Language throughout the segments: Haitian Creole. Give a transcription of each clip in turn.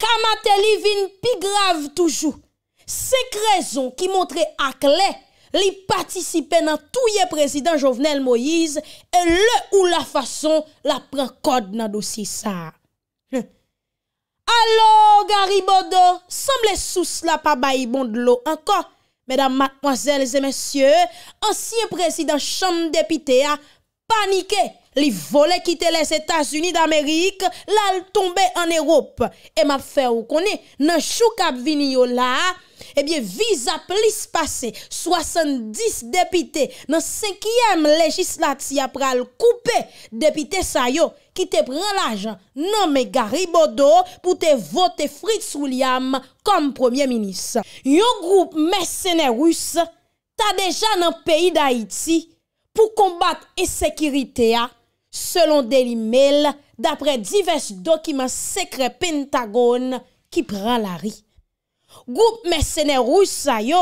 Kamate li vin pi grav toujou. Sek rezon ki montre ak le li patisipe nan touye prezident Jovenel Moïse e le ou la fason la pren kod nan dosi sa. Alo Garibodo, sem le sous la pa bayi bond lo anko. Medan matmoazel zemensye, ansyen prezident chan depite a panike. Li vole kite les Etats-Unis d'Amerik, lal tombe an Erop. E map fe ou koni, nan chouk ap vini yo la, ebyen viz ap lis pase, 70 depite nan 5e legislati ap pral koupe depite sayo ki te pren la jan nan me Garibodo pou te vote Fritz William kom Premier Minis. Yo group mersene rus, ta deja nan peyi d'Haïti pou kombat e sekirite ya, Selon deli mail, dapre divers dokiman sekre Pentagon ki pran la ri, goup mersene rous sayo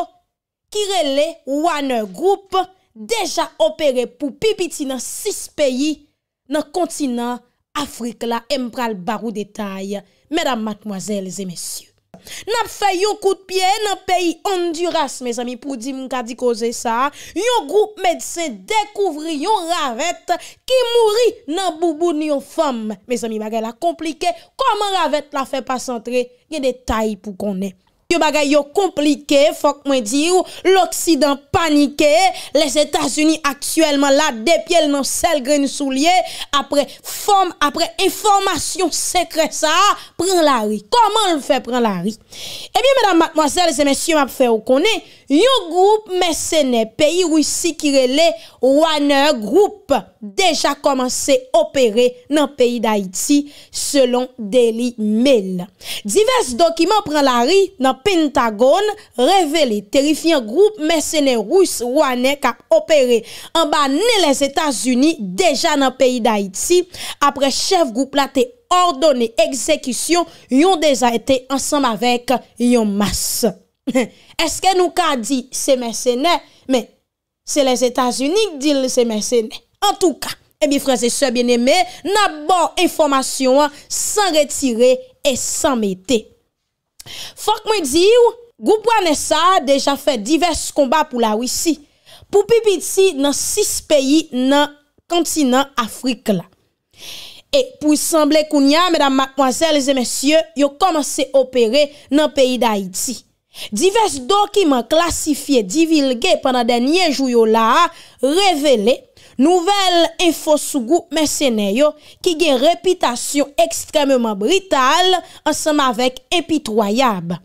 kirele wane goup deja opere pou pipiti nan sis peyi nan kontina Afrika la mpral barou detay, mèdam matmwazèl zè mèsyou. Nap fè yon kout piye nan peyi Honduras, mes ami, pou di mka di koze sa, yon goup medse dekouvri yon ravet ki mouri nan boubou ni yon fom, mes ami, bagay la komplike, koman ravet la fè pa sentre, yon detay pou konen. Yo bagay yo komplike, fok mwen dirou, l'Oksidan panike, les Etats-Unis aktuelman la depye l nan sel grensou liye, apre informasyon sekre sa, pren la ri. Koman l fè pren la ri? Ebyen, mèdam, mèdame, mwazèl, l se mèsyon ap fè ou konè, yo groupe mèsenè, peyi wisi kirele, wane, groupe deja komanse opere nan peyi d'Haïti, selon Daily Mail. Divers dokiman pren la ri nan Pentagon, revele terifien group mèsenè rous rouanè ka operè. An ba nè les Etats-Unis, deja nan peyi d'Haïti, apre chef group la te ordonè ekzekisyon, yon deja etè ansam avèk yon mas. Eske nou ka di se mèsenè? Mè, se les Etats-Unis ki dil se mèsenè. En tout ka, ebi eh freze se bine mè, nan bon informasyon, san retire et san metè. Fak mwen diw, goupwa Nessa deja fè divers komba pou la wisi pou pipiti nan sis peyi nan kantinan Afrik la. E pou yi sanble kounya, medan makmoazel, lese mesye, yo komanse opere nan peyi da Haiti. Divers dokiman klasifiye, divilge, panan denye jou yo la, revele... Nouvel enfosugou mesenèyo ki gen repitasyon ekstremèman brital an seman vek epitoyab.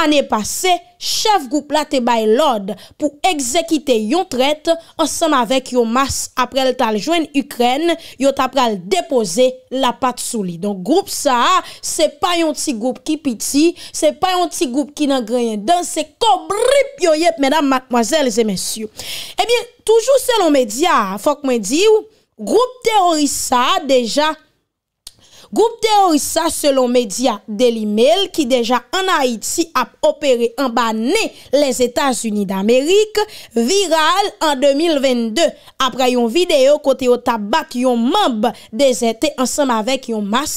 Ane pase, chef goup la te bay lode pou ekzekite yon tret ansem avek yon mas apre l tal jwen Ukren, yon tal pral depose la pat souli. Donk, goup sa, se pa yon ti goup ki piti, se pa yon ti goup ki nan greyen dan, se kobrip yoyep, menam, matmoazel, zemensyou. Ebyen, eh toujou selon media, fok mwen diw, goup teroriste sa, deja, Goup teorisa selon media deli mail ki deja an Haiti ap opere an ba ne les Etats-Unis d'Amerik viral an 2022. Apre yon video kote yo tabak yon mamb de zete ansam avek yon mas,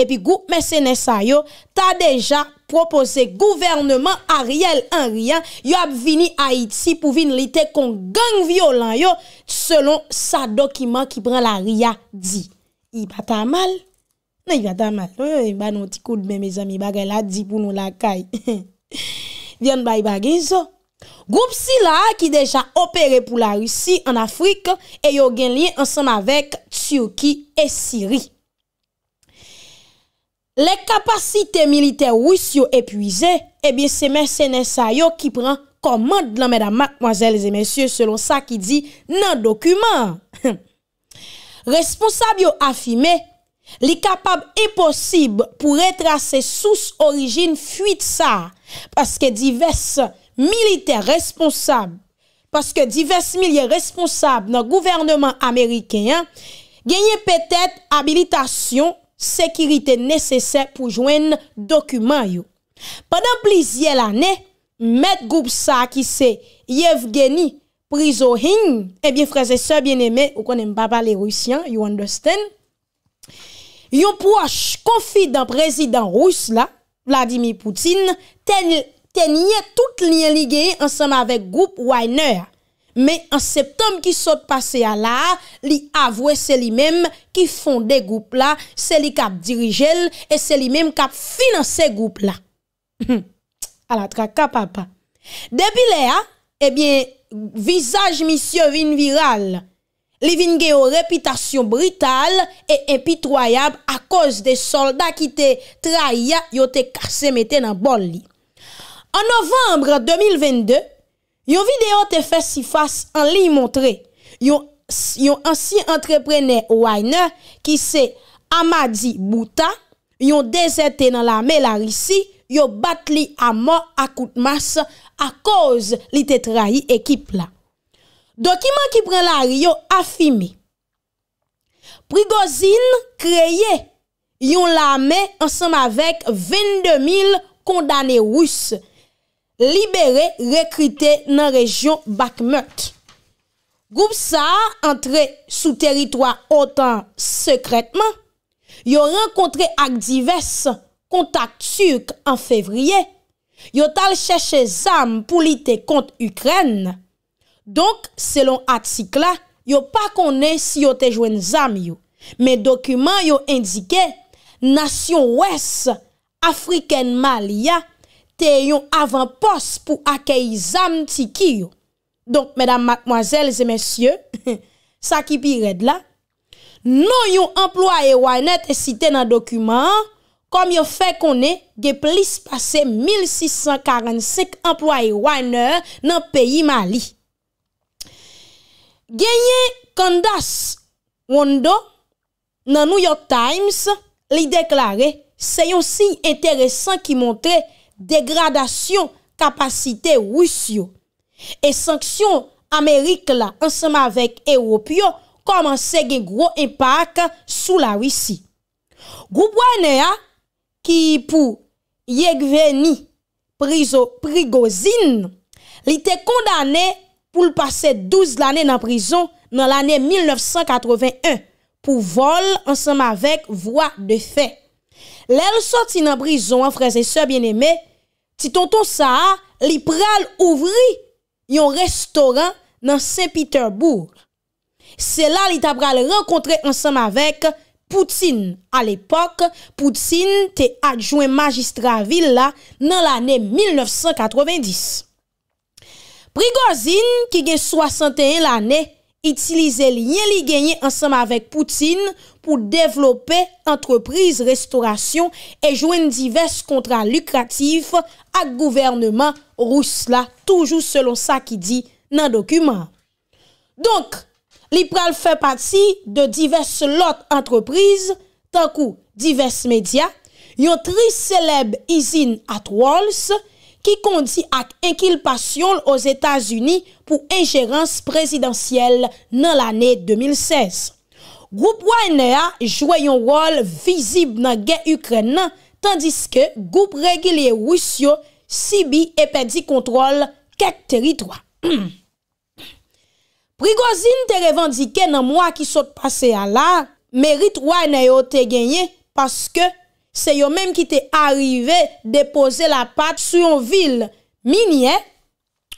epi goup mese nesa yo ta deja propose gouvernement a riel an rian yo ap vini Haiti pou vin lite kon gang violent yo selon sa dokiman ki bran la ria di. I ba ta mal? Ne yon yon e ti koud be me zami bagay la di pou nou lakay. Vyon bay bagay zo. Goup si la a ki deja opere pou la russi an Afrik e yon gen liye ansanm avek Tsyuki e Siri. Le kapasite militer wis yon epuize, ebyen se mersenè sa yon ki pran komad nan mèdamak mwazèl zè mèsyè selon sa ki di nan dokumen. Responsab yo afime yon, Li kapab e posib pou re trase sous orijin fuit sa, paske divers milite responsab, paske divers milye responsab nan gouvernement Amerikeyan, genye petet habilitasyon sekirite nesesè pou jwen dokumen yo. Padan plizye lanè, met goup sa ki se yev geni prizo hing, e bien fraze se bien eme, ou konen baba le rusyan, you understand? Yon pou wache konfi dan prezident rous la, Vladimir Poutine, tenye tout liye ligye ansama vek goup Weiner. Me, an septem ki sot pase a la, li avwe se li menm ki fonde goup la, se li kap dirijel, e se li menm kap finanse goup la. Hmm. A la traka papa. Depi le a, ebyen, vizaj misye vin viral. Li vin gen yo repitasyon brital e epitwayab a koz de solda ki te traiya yo te kase meten nan bol li. An novembre 2022, yo videyo te fesifas an li montre. Yo ansi entreprener wajne ki se Amadi Bouta, yo dezete nan la Mela Risi, yo bat li a mo akout mas a koz li te trai ekip la. Dokyman ki pren la ryo afimi. Prigozin kreye yon lame ansam avek 22.000 kondane rous libere rekrite nan rejon Bakmet. Goup sa entre sou teritwa otan sekretman. Yo renkontre ak divers kontak turk an fevriye. Yo tal chèche zam pou lite kont Ukrenne. Donk, selon atik la, yo pa konen si yo te jwen zam yo. Men dokumen yo indike, Nasyon Wess, Afriken Malia, te yon avan pos pou akey zam tiki yo. Donk, medam, makmwazel, zemensye, sa ki pi red la, non yon employe wane te site nan dokumen, kon yo fe konen ge plis pase 1645 employe wane nan peyi Mali. Genyen Kandas Wondo nan New York Times li deklare se yon si enteresan ki montre degradasyon kapasite wisyo e sanksyon Amerike la ansama vek Europyo koman se gen gro impak sou la wisi. Goubouane a ki pou yekveni prizo prigozin li te kondane... ou l'passe 12 l'anè nan prison nan l'anè 1981 pou vol ansam avèk vwa de fè. Lè l'soti nan prison, an frèzè sè bienemè, ti tonton sa, li pral ouvri yon restoran nan Saint-Piterbourg. Se la li tabral renkontre ansam avèk Poutine. A l'epok, Poutine te adjouen magistra villa nan l'anè 1990. Brigozine, ki gen 61 l'anè, itilize li nye li genye ansam avèk Poutine pou devlopè entreprise restaurasyon e jwen divers kontra lukratif ak gouvernement rousla, toujou selon sa ki di nan dokumen. Donk, li pral fè pati de divers lot entreprise, tankou divers medya, yon tri seleb izin at Walls, ki kondi ak inkilpasyon os Etats-Uni pou injerans prezidentyel nan l ane 2016. Goup wane a jwe yon rol vizib nan gen Ukren nan, tandis ke goup regye liye wisyon si bi epedi kontrol kek teritwa. Prigozine te revandike nan mwa ki sot pase a la, merit wane yo te genye paske... Se yo menm ki te arive depoze la pat sou yon vil minye,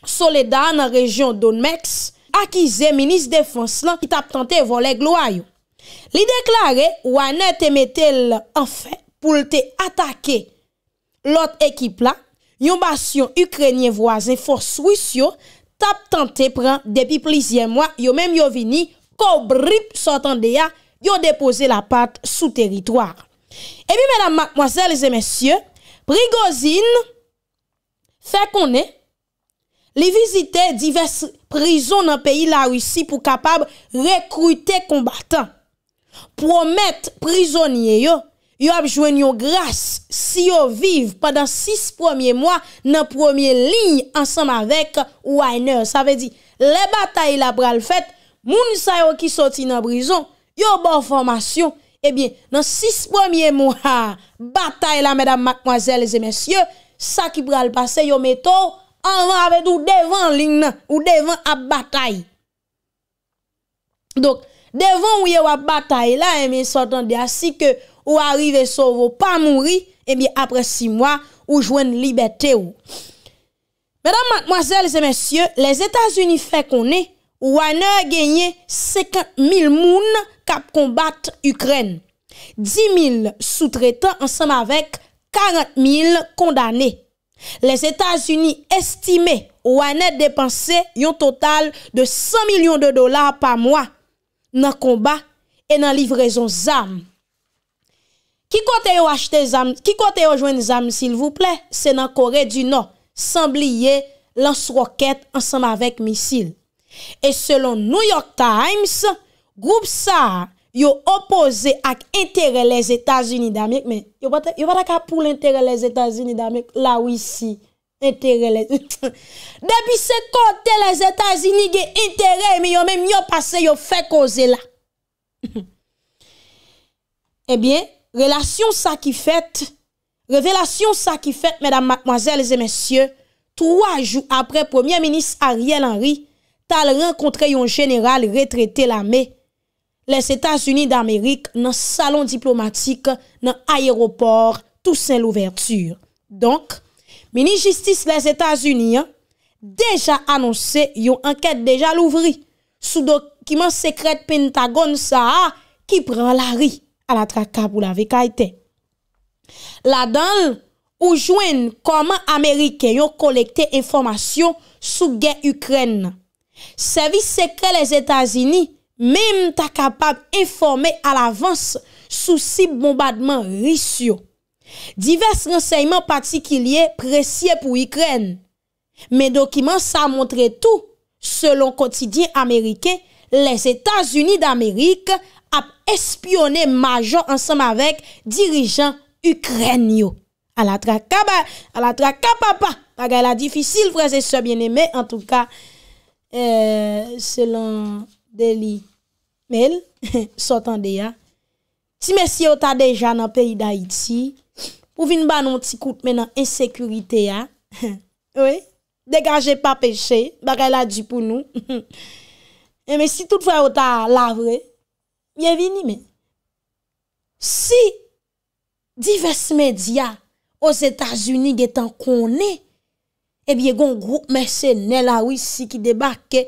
soledan an rejyon Don Meks, akize minis defans lan ki tap tante volè gloayou. Li deklare wane te metel an fe pou te atake lot ekip la, yon basyon Ukrenye voaze foswis yo tap tante pran depi plizien mwa, yo menm yo vini kou brip sotan deya yo depoze la pat sou teritoar. Ebi, mèdam, mwazèl, zè, mèsyè, Brigozine fè konè li vizite divers prizon nan peyi la ou yisi pou kapab rekrute kombatan. Promet prizonye yo, yo abjwen yo grase si yo viv padan 6 pwemye mwa nan pwemye li ansam avek ou a ene. Sa ve di, le batay la pral fèt, moun sa yo ki soti nan prizon, yo bon formasyon Ebyen, eh nan 6 premiye mouha, batae la, mèdam, makmwazèl, lèzè, mèsyè, sa ki pral pase, yo mètou, anvan avèd ou devan lignan, eh ou devan ap batae. Donk, devan ou ye wap batae la, ebyen, sotan de assi ke ou arrive sovo, pa mouri, ebyen, apre 6 mouha, ou jwen libetè ou. Mèdam, makmwazèl, lèzè, mèsyè, lèzè, Etats-Unis fè konè, Ou anè genye 50.000 moun kap kombat Ukren. 10.000 soutreta ansam avek 40.000 kondane. Les Etats-Unis estime ou anè depanse yon total de 100.000.000 de dolar pa mwa nan kombat e nan livrezon zam. Ki kote yo jwen zam sil vouple, se nan Kore du Nord. Sambliye lans roket ansam avek misil. E selon New York Times, groupe sa yo opose ak intere les Etats-Unis d'Amèk, men yo vatak apou l'intere les Etats-Unis d'Amèk, la wisi, intere les... Depi se kote les Etats-Unis ge intere, men yo men yo pase yo fe koze la. Ebyen, eh relasyon sa ki fète, revelasyon sa ki fète, mèdam, mwazèles et mèsyè, 3 jou apre Premier Ministre Ariel Henry tal renkontre yon jeneral retrete la me, les Etats-Unis d'Amerik nan salon diplomatik, nan aéroport, tout sen l'ouverture. Donk, mini-justice les Etats-Unis, deja annonse yon anket deja l'ouvri, sou dokiman sekret Pentagon sa, ki pran la ri ala trakab ou la vekaiten. La donl ou jwen koman Amerike yon kolekte informasyon sou gen Ukren nan. Servis sekre les Etats-Unis mèm ta kapab informè al avans sou si bombardman rishyo. Divers renseyman patikilye presye pou Ukren. Mè dokiman sa montre tou, selon Kotidien Amerike, les Etats-Unis d'Amerik ap espionè majon ansèm avèk dirijan Ukren yo. A la trakabè, a la trakabè pa, agè la difisil vreze se bienemè, an tou ka, Eh, selon Deli Mel, sotande ya Ti mesi yo ta deja nan peyi da iti Pou vin banon ti koute menan insekurite ya Deganje pa peche, baka la di pou nou E eh, mesi tout fwa yo ta lavre Bienvini men Si divers medya os Etats-Unis getan konen e biye goun grouk mese ne la wisi ki debake,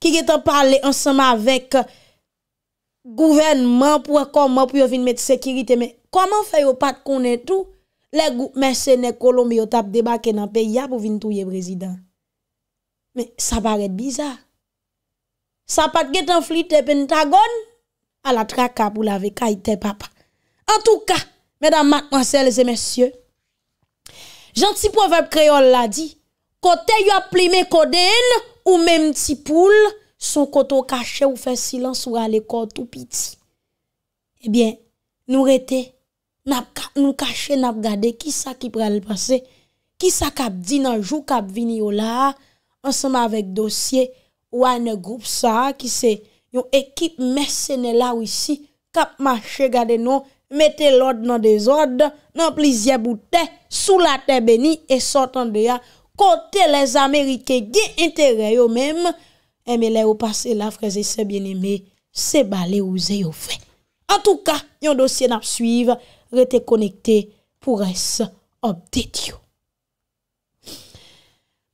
ki getan pale ansama vek gouvenman pou akonman pou yo vin met sekirite, me koman fè yo pat konen tou, le grouk mese ne kolon biyo tap debake nan pe ya pou vin tou ye prezident. Me, sa paret bizar. Sa pat getan flite pentagon, ala traka pou la vek a ite papa. En tou ka, medan matman selze mesye, janti povep kreol la di, Kote yo ap plime koden ou men mtipoul, sou koto kache ou fe silans ou rale kote ou piti. Ebyen, nou rete, nou kache, nou ap gade, ki sa ki prale pase, ki sa kap di nan jou kap vini yo la, ansama avek dosye, ou ane group sa, ki se yon ekip mersene la ou isi, kap mache gade nou, mete l'od nan dezod, nan plizye boute, sou la te beni, e sotan deya, kontè lèz Amerike gè interè yo mèm, eme lè ou pase la freze se bjen eme se bale ou zè yo fè. An tou ka, yon dosye nap suive, rete konekte pou res obdè diyo.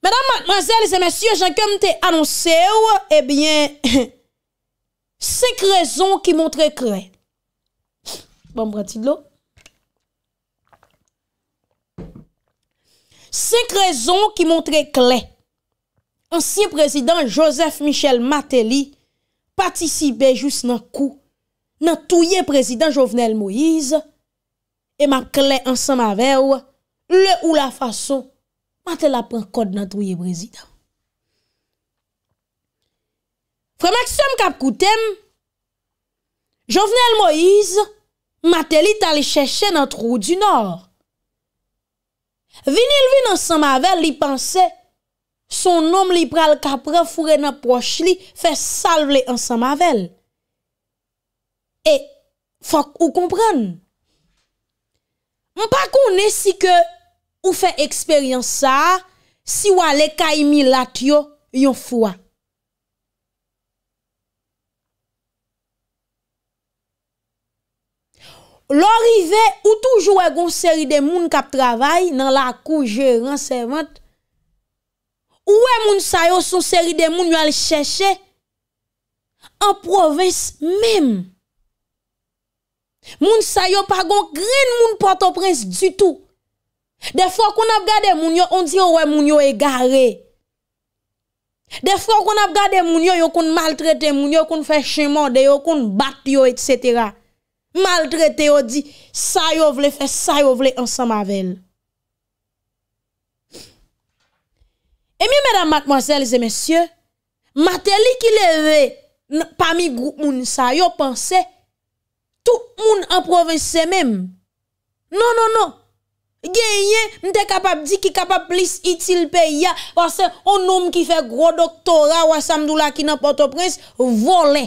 Mèdam, mademoiselle, lèz mèsyè, jèn kèm te anonsè ou, ebyen, eh se krezon ki montre kre. Bon, mwen prati dlo. 5 rezon ki montre kle. Ansyen prezident Joseph Michel Mateli patisibè jous nan kou nan touye prezident Jovenel Moïse e map kle ansan ma vew le ou la fason Matela pren kod nan touye prezident. Frè Maxime Kapkoutem, Jovenel Moïse Mateli talè chèche nan trou du nord. Vinil vin ansan mavel li panse, son nom li pral kapre fure na poch li fe salve li ansan mavel. E fok ou kompran. Mpa kou ne si ke ou fe eksperyans sa si wale ka imi lat yo yon fwa. Lo rive, ou toujou wè goun seri de moun kap travay nan la kou jè ran sement, ou wè moun sayo son seri de moun yon al chèche, an provins mèm. Moun sayo pa goun gren moun patoprens du tout. De fò koun ap gade moun yon, on di wè moun yon e gare. De fò koun ap gade moun yon, yon koun maltrete, moun yon koun fè chèmande, yon koun bat yo, etc., Maltrete o di sayo vle, fè sayo vle, ansan mavel. E mi, madame, mademoiselles et messieurs, mater li ki leve, pami group moun sayo pense, tout moun an provise se mèm. Non, non, non. Genye, nte kapap di ki kapap plis itil pe ya, wase, on oum ki fè gro doktora, wase amdou la ki nan porto prez, vole.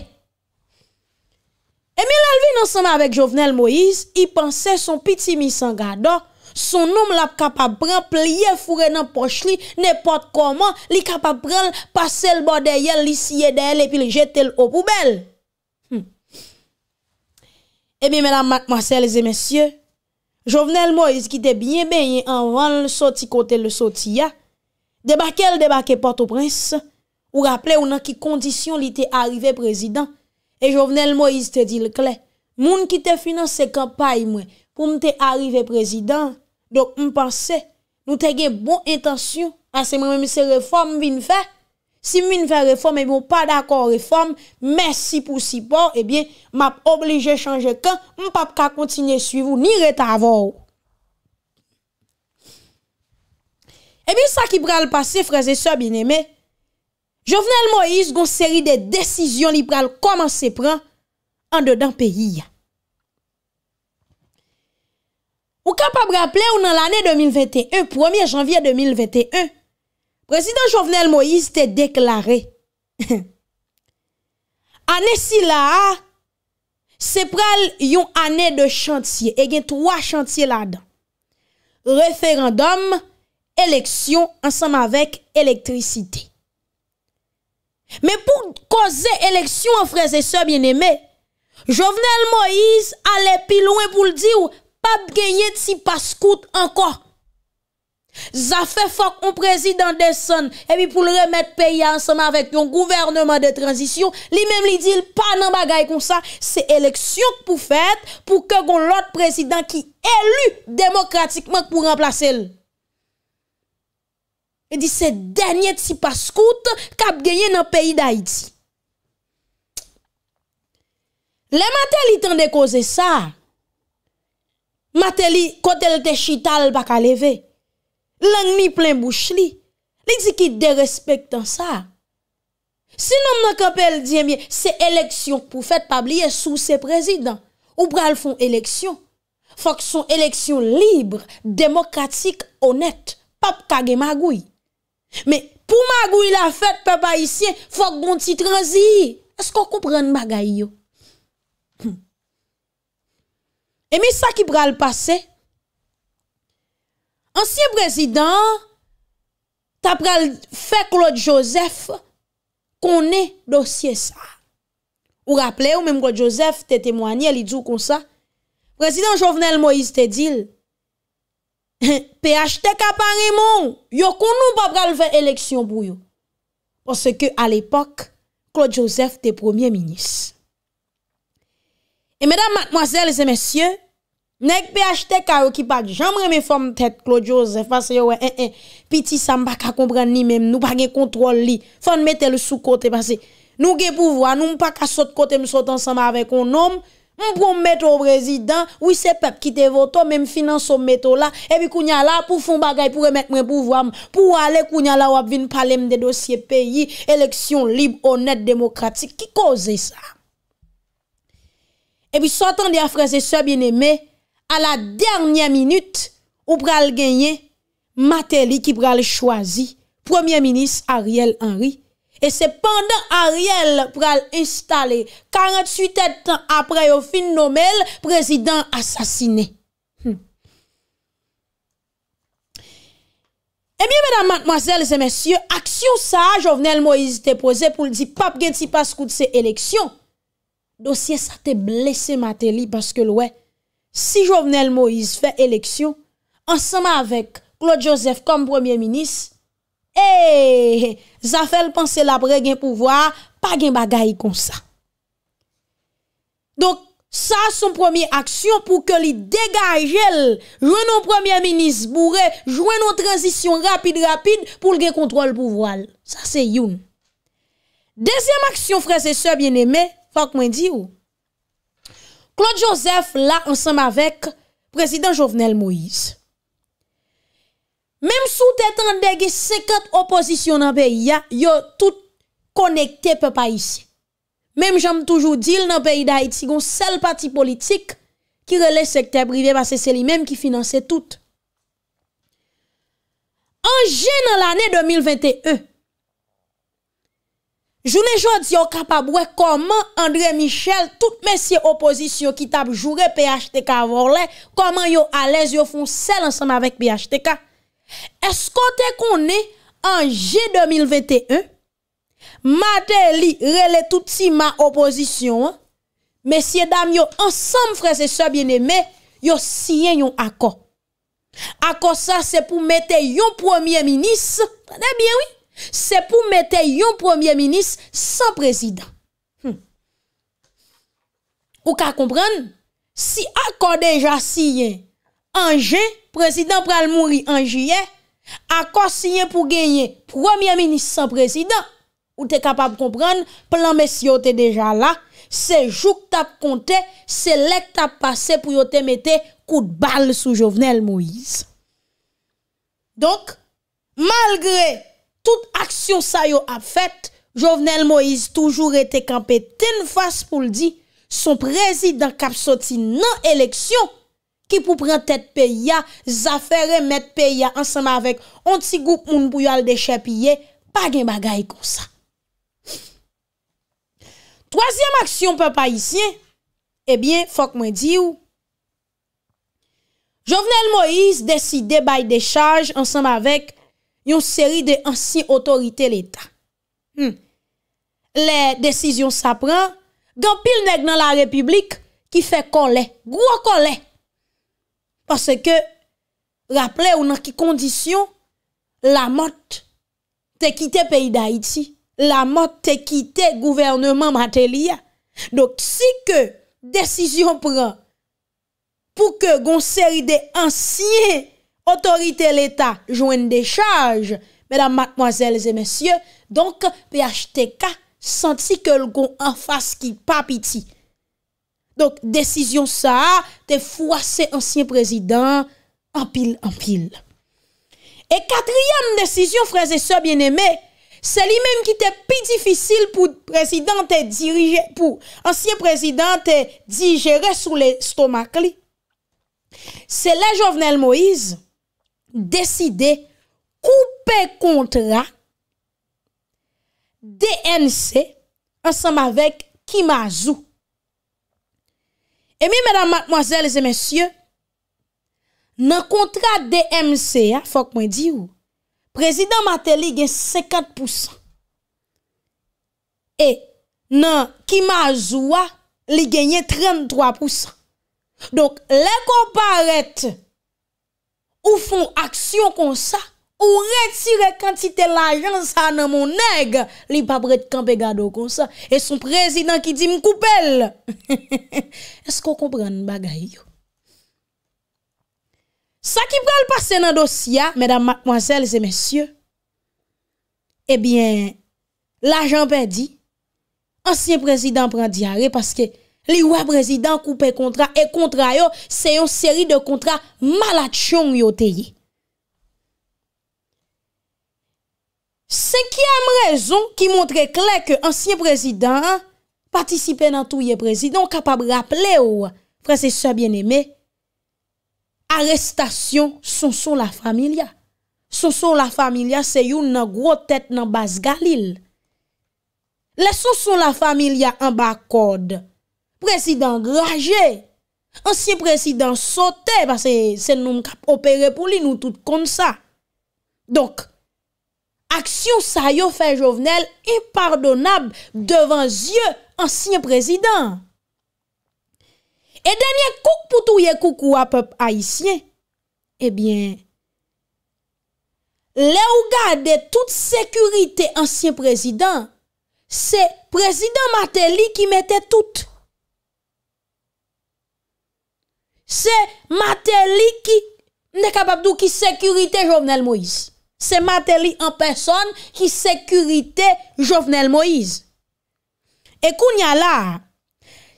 E mi lalvi nansanme avèk Jovenel Moïse, i panse son piti misangado, son noum l ap kapap bran pliye fure nan pochli, nepot koman li kapap bran pase l borde yel, li siye de yel, epi li jete l opoubel. Hmm. E mi menam Mac Marcelles e mesye, Jovenel Moïse ki te bie bèye anvan le soti kote le soti ya, debake l debake Port-au-Prince, ou rappele ou nan ki kondisyon li te arrive prezident, E jovenel Moïse te di l kle, moun ki te finanse se kampaye mwen pou mte arrive prezident. Dok m panse, nou te gen bon intansyon ase mwen mse reform vin fè. Si m vin fè reform e moun pa d'akon reform, mè si pou si pou, e bie m ap oblige chanje kan, m pap ka kontinye suivou ni reta avou. E bie sa ki pral pase, freze so bin eme. Jovenel Moïse goun seri de desisyon li pral koman se pran an de dan peyi ya. Ou kap ap rapple ou nan l'anè 2021, 1 janvier 2021, Prezident Jovenel Moïse te deklare, anè si la, se pral yon anè de chantye, e gen 3 chantye la dan. Referandum, eleksyon, ansam avèk elektrisite. Men pou koze eleksyon an freze se bien eme, Jovenel Moïse ale pi louen pou l di ou, pa bgeye ti paskout anko. Za fe fok ou prezident deson, epi pou l remet peye ansama avèk yon gouvernement de transisyon, li mem li dil pa nan bagay kon sa, se eleksyon pou fèt pou ke gon lot prezident ki elu demokratikman pou remplase l. E di se denye ti paskout kap genye nan peyi da iti. Le mateli tan de koze sa. Mateli kote lte chital bak aleve. Lang ni plen bouch li. Li di ki de respek tan sa. Sinon nan kapel di en biye se eleksyon pou fèt pabliye sou se prezident. Ou pral fon eleksyon. Fok son eleksyon libre, demokratik, onet. Pap kage magoui. Mè pou magou y la fèt, pè pa y siye, fòk bon ti tranzi. Eskò kou prèn magay yo. E mi sa ki pral pase? Ansiye prezidant, ta pral fèk lòd Josef, konè dosye sa. Ou rapple, ou mèm lòd Josef te temwanyè, li djou kon sa. Prezidant Jovenel Moïse te dil. P.H.T.K. pari moun, yo kon nou pa pralve eleksyon bou yo. Porsè ke al epok, Claude Joseph te premier minis. E mèdam matmoazèl, zè mèsyè, mnèk P.H.T.K. yo ki pak, jan mre mè fòm tèt Claude Joseph, fòm se yo wè, e, e, piti sa m baka kompran ni mèm, nou bagè kontrol li, fòm metèl sou kote, fòm se nou gè pou vwa, nou m baka sot kote m sot ansama avèk on nom, Mwen pou m mette ou prezident, wise pep ki te voto, men m finanso m mette ou la, epi kou nye la pou fon bagay pou remet mwen pou vwam, pou wale kou nye la wap vin pale m de dosye peyi, eleksyon lib, honet, demokratik, ki koze sa. Epi sotan di a frese se bineme, a la dernyen minute, ou pral genye, Mateli ki pral chwazi, Premier Minis Ariel Henry, E se pandan Ariel pral installe, 48 etan apre yo fin nomel, prezident asasine. Hmm. E eh miye, mèdam, mèdmoazèl, zè mèsyè, aksyon sa, Jovenel Moïse te pose pou l di, pap gen ti pas kout se eleksyon. Dosye, sa te blese, mèdmoazèl, li, paske l wè. Si Jovenel Moïse fè eleksyon, ansama avèk Claude Joseph kom premier-ministre, Eh, zafèl panse la bre gen pouvoi, pa gen bagay kon sa. Donk, sa son premier aksyon pou ke li degajel, jwen nou premier menis bourè, jwen nou transisyon rapide-rapide pou gen kontrol pouvoi. Sa se youn. Dezyem aksyon freze se bien eme, fok mwen di ou. Claude Joseph la ansam avek prezident Jovenel Moïse. Mem sou te tan degi sekat oposisyon nan beyi ya, yo tout konekte pe pa isi. Mem jom toujou dil nan beyi da iti goun sel pati politik ki rele sekte prive ba se se li menm ki finanse tout. An jen nan l ane 2021, jounen jod yo kapabwe koman Andre Michel tout mesye oposisyon ki tab jure PHTK avorle koman yo alez yo fon sel ansanm avek PHTK. Eskote konen an G2021 Mate li rele touti ma oposisyon Mesye dam yo ansam freze se biene me Yo siyen yon akon Akon sa se pou mette yon premier minis Se pou mette yon premier minis san prezident hmm. Ou ka kompren? Si akon deja siyen anje, prezident pral mouri anjiye, akos siye pou genye, premier-ministre san prezident, ou te kapab kompran, plan mes yo te deja la, se jouk tap konte, se lek tap pase pou yo te mette kout bal sou Jovenel Moïse. Donk, malgre tout aksyon sa yo ap fèt, Jovenel Moïse toujou rete kampe ten vas pou ldi, son prezident kap soti nan eleksyon, ki pou pren tet pe ya, zafere met pe ya, ansanm avèk, onti goup moun pou yal de chè piye, pa gen bagay kon sa. Troasyem aksyon pe paisyen, ebyen, fok mwen di ou, Jovenel Moïse deside bay de chaj, ansanm avèk, yon seri de ansi otorite l'Etat. Hmm. Le desisyon sa pran, gampil neg nan la republik, ki fe kole, gwa kole, Pase ke, rappele ou nan ki kondisyon, la mot te kite peyi da iti. La mot te kite gouvernement matelia. Dok si ke desisyon pren pou ke gon seri de ansiye otorite l'Etat jwen de chaj, mèdam matmoazèl zè mèsyè, donk PHTK senti ke l'gon anfas ki pap iti. Donk, desisyon sa, te fwa se ansyen prezident anpil anpil. E katriyem desisyon, freze se, bien eme, se li menm ki te pi difisyil pou ansyen prezident te digere sou le stomak li, se la jovenel Moise deside koupe kontra DNC ansenm avek Kim Azou. E mi, madame, mademoiselles et messieurs, nan kontrat DMC, ha, fok mwen di ou, prezident Matel li genye 54%, e nan Kimazoua li genye 33%. Donk, le komparete ou fon aksyon kon sa, Ou retire kantite la jan sa nan moun neg Li papret kampe gado kon sa E son prezident ki di m koupel Esko kompren bagay yo Sa ki pral pase nan dosya Medan matmwansel se mensye Ebyen eh La jan pe di Ansyen prezident pran diare Paske li wè prezident koupe kontra E kontra yo se yon seri de kontra Malachon yo te ye Sekyem rezon ki montre kle ke ansye prezident patisipe nan touye prezident kapap rappele ou prezese bieneme arestasyon Sonson la familia Sonson la familia se yon nan gro tèt nan bas galil Les Sonson la familia an bak kod prezident graje ansye prezident sote se noum kap opere pou li nou tout kon sa Donk aksyon sa yo fe jovenel impardonab devan zye ansyen prezident. E denye kouk pou touye kouk ou apop aisyen, ebyen, le ou gade tout sekurite ansyen prezident, se prezident Mateli ki mette tout. Se Mateli ki ne kapap dou ki sekurite jovenel Moïse. Se materi an person ki sekurite Jovenel Moïse. E koun ya la,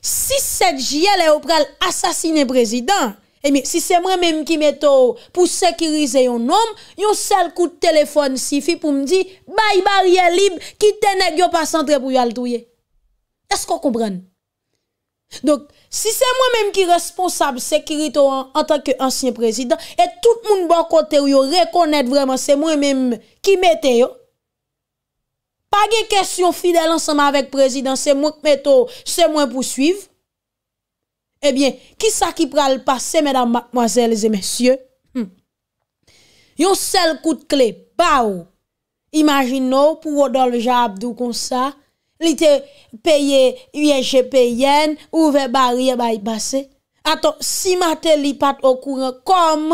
si set jye le yo pral asasine prezident, e mi, si se mwen menm ki meto pou sekurize yon nom, yon sel kout telefone si fi pou mdi, bay barye lib ki tene gyo pasan dre pou yal doye. Desko koubren? Donk, si se mwen menm ki responsable sekirito an tanke ansyen prezident, et tout moun bon kote eh hmm. ou yo rekonnet vreman se mwen menm ki mette yo, pa gen kesyon fidel ansama vek prezident, se mwen metto se mwen pousuiv, ebyen, ki sa ki pral pase, mèdam, mwazèl, zè, mèsyè, yon sel kout kle, pa ou, imagino pou wadol veja abdou konsa, Li te peye UNGP yen, ouve barye baypase. Ato, si mate li pat okuren, kom,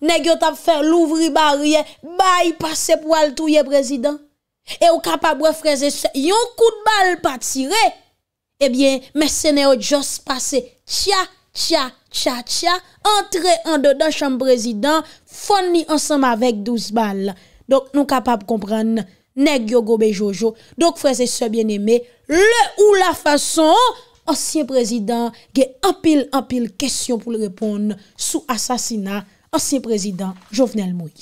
ne gyot ap fè louvri barye, baypase pou al touye prezident. E ou kapab wè freze se, yon kout bal patire, ebyen, mè sène ou jòs pase, tchia, tchia, tchia, tchia, entre an do dan chanm prezident, fon ni ansam avèk 12 bal. Dok nou kapab komprenn, Nè Gyo Gobe Jojo Donk fwese se bien eme Le ou la fason Ansyen prezident Ge apil apil kesyon pou le repon Sou asasina Ansyen prezident Jovenel Moïse